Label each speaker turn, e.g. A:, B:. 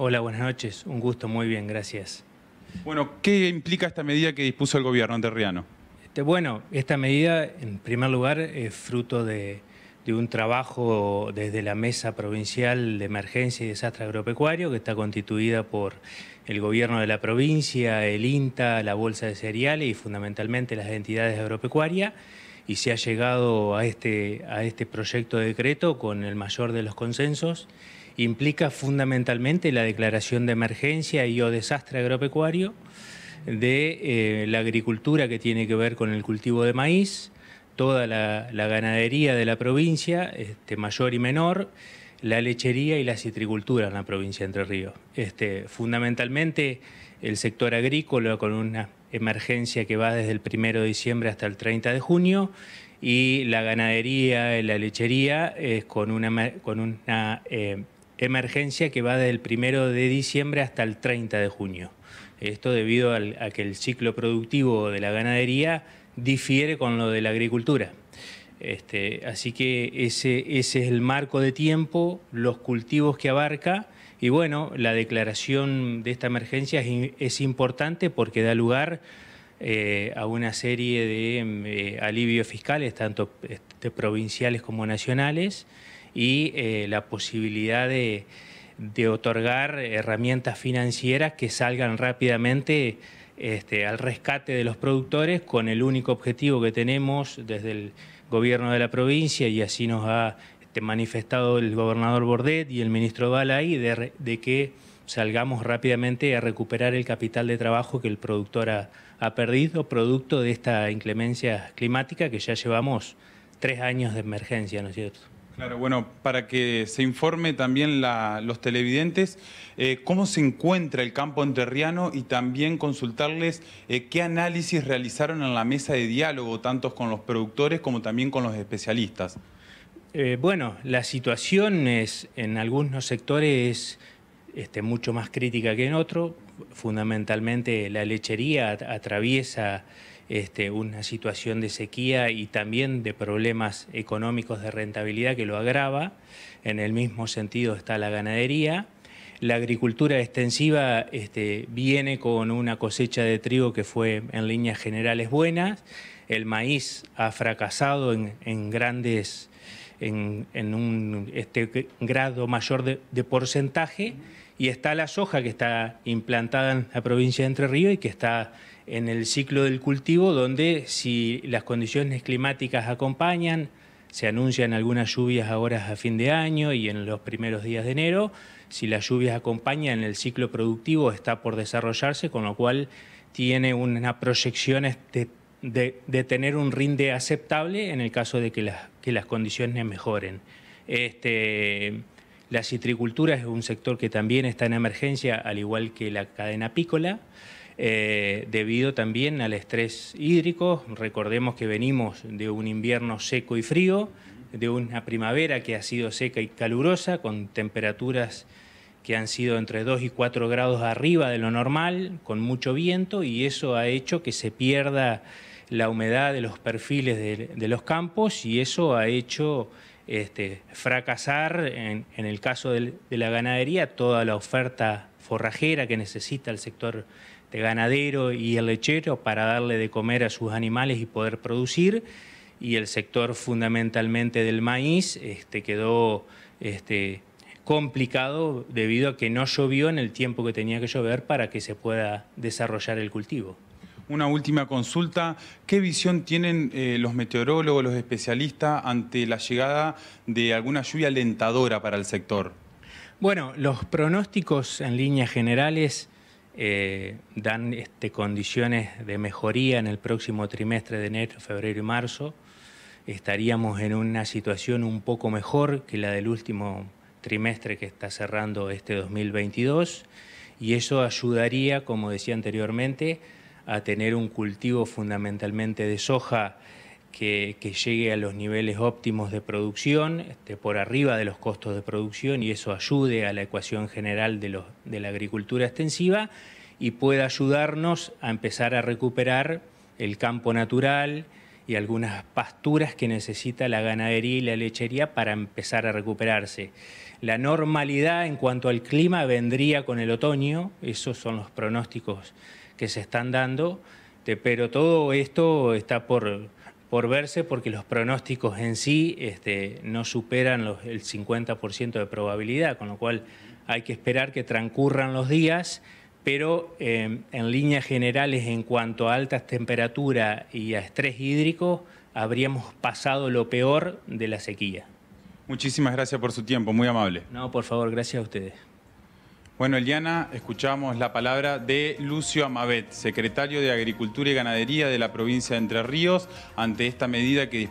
A: Hola, buenas noches. Un gusto, muy bien, gracias. Bueno, ¿qué implica esta medida que dispuso el gobierno de este, bueno, esta medida, en primer lugar, es fruto de, un trabajo desde la Mesa Provincial de Emergencia y Desastre Agropecuario, que está constituida por el gobierno de la provincia, el INTA, la Bolsa de Cereales y fundamentalmente las entidades agropecuarias, y se ha llegado a este, a este proyecto de decreto con el mayor de los consensos implica fundamentalmente la declaración de emergencia y o desastre agropecuario de eh, la agricultura que tiene que ver con el cultivo de maíz, toda la, ganadería de la provincia, este, mayor y menor, la lechería y la citricultura en la provincia de Entre Ríos. Este, fundamentalmente el sector agrícola con una emergencia que va desde el 1 de diciembre hasta el 30 de junio y la ganadería y la lechería es con una, con eh, emergencia que va del 1 de diciembre hasta el 30 de junio. Esto debido a que el ciclo productivo de la ganadería difiere con lo de la agricultura. Este, así que ese, es el marco de tiempo, los cultivos que abarca y bueno, la declaración de esta emergencia es, importante porque da lugar eh, a una serie de eh, alivios fiscales, tanto este, provinciales como nacionales y eh, la posibilidad de, otorgar herramientas financieras que salgan rápidamente este, al rescate de los productores con el único objetivo que tenemos desde el gobierno de la provincia y así nos ha este, manifestado el gobernador Bordet y el ministro Balay de, que salgamos rápidamente a recuperar el capital de trabajo que el productor ha, ha perdido producto de esta inclemencia climática que ya llevamos tres años de emergencia, ¿no es cierto?
B: Claro, bueno, para que se informe también los televidentes, eh, cómo se encuentra el campo enterriano? y también consultarles eh, qué análisis realizaron en la mesa de diálogo, tanto con los productores como también con los especialistas.
A: Eh, bueno, la situación es, en algunos sectores es este, mucho más crítica que en otros fundamentalmente la lechería atraviesa este, una situación de sequía y también de problemas económicos de rentabilidad que lo agrava. En el mismo sentido está la ganadería. La agricultura extensiva este, viene con una cosecha de trigo que fue en líneas generales buena. El maíz ha fracasado en grandes en, un este, grado mayor de, porcentaje, y está la soja que está implantada en la provincia de Entre Ríos y que está en el ciclo del cultivo, donde si las condiciones climáticas acompañan, se anuncian algunas lluvias ahora a fin de año y en los primeros días de enero, si las lluvias acompañan, el ciclo productivo está por desarrollarse, con lo cual tiene una proyección este de, tener un rinde aceptable en el caso de que las, las condiciones mejoren. Este, la citricultura es un sector que también está en emergencia, al igual que la cadena pícola, eh, debido también al estrés hídrico. Recordemos que venimos de un invierno seco y frío, de una primavera que ha sido seca y calurosa, con temperaturas que han sido entre 2 y 4 grados arriba de lo normal, con mucho viento, y eso ha hecho que se pierda la humedad de los perfiles de, los campos y eso ha hecho este, fracasar, en, el caso de, la ganadería, toda la oferta forrajera que necesita el sector de ganadero y el lechero para darle de comer a sus animales y poder producir, y el sector fundamentalmente del maíz este, quedó... Este, complicado debido a que no llovió en el tiempo que tenía que llover para que se pueda desarrollar el cultivo. Una última
B: consulta. ¿Qué visión tienen eh, los meteorólogos, los especialistas ante la llegada de alguna lluvia alentadora para el sector?
A: Bueno, los pronósticos en líneas generales eh, dan este, condiciones de mejoría en el próximo trimestre de enero, febrero y marzo. Estaríamos en una situación un poco mejor que la del último trimestre que está cerrando este 2022 y eso ayudaría, como decía anteriormente, a tener un cultivo fundamentalmente de soja que, llegue a los niveles óptimos de producción, este, por arriba de los costos de producción, y eso ayude a la ecuación general de, de la agricultura extensiva y pueda ayudarnos a empezar a recuperar el campo natural, y algunas pasturas que necesita la ganadería y la lechería para empezar a recuperarse. La normalidad en cuanto al clima vendría con el otoño, esos son los pronósticos que se están dando, pero todo esto está por, por verse porque los pronósticos en sí este, no superan el 50% de probabilidad, con lo cual hay que esperar que transcurran los días pero em, en líneas generales en cuanto a altas temperaturas y a estrés hídrico, habríamos pasado lo peor de la sequía.
B: Muchísimas gracias por su tiempo, muy amable.
A: No, por favor, gracias a ustedes. Bueno,
B: Eliana, escuchamos la palabra de Lucio Amabet, secretario de Agricultura y Ganadería de la provincia de Entre Ríos, ante esta medida que